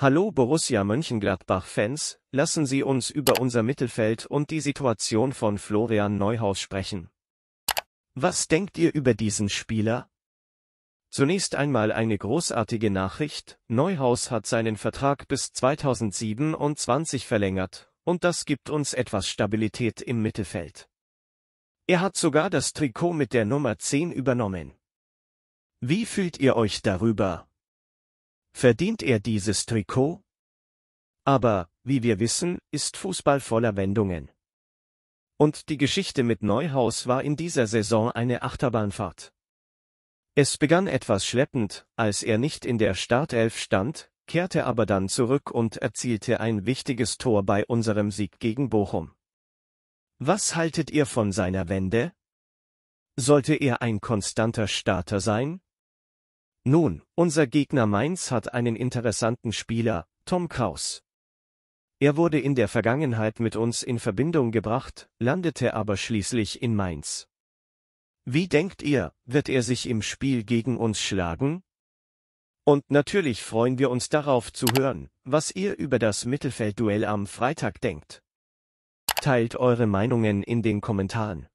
Hallo Borussia Mönchengladbach-Fans, lassen Sie uns über unser Mittelfeld und die Situation von Florian Neuhaus sprechen. Was denkt ihr über diesen Spieler? Zunächst einmal eine großartige Nachricht, Neuhaus hat seinen Vertrag bis 2027 verlängert, und das gibt uns etwas Stabilität im Mittelfeld. Er hat sogar das Trikot mit der Nummer 10 übernommen. Wie fühlt ihr euch darüber? Verdient er dieses Trikot? Aber, wie wir wissen, ist Fußball voller Wendungen. Und die Geschichte mit Neuhaus war in dieser Saison eine Achterbahnfahrt. Es begann etwas schleppend, als er nicht in der Startelf stand, kehrte aber dann zurück und erzielte ein wichtiges Tor bei unserem Sieg gegen Bochum. Was haltet ihr von seiner Wende? Sollte er ein konstanter Starter sein? Nun, unser Gegner Mainz hat einen interessanten Spieler, Tom Kraus. Er wurde in der Vergangenheit mit uns in Verbindung gebracht, landete aber schließlich in Mainz. Wie denkt ihr, wird er sich im Spiel gegen uns schlagen? Und natürlich freuen wir uns darauf zu hören, was ihr über das Mittelfeldduell am Freitag denkt. Teilt eure Meinungen in den Kommentaren.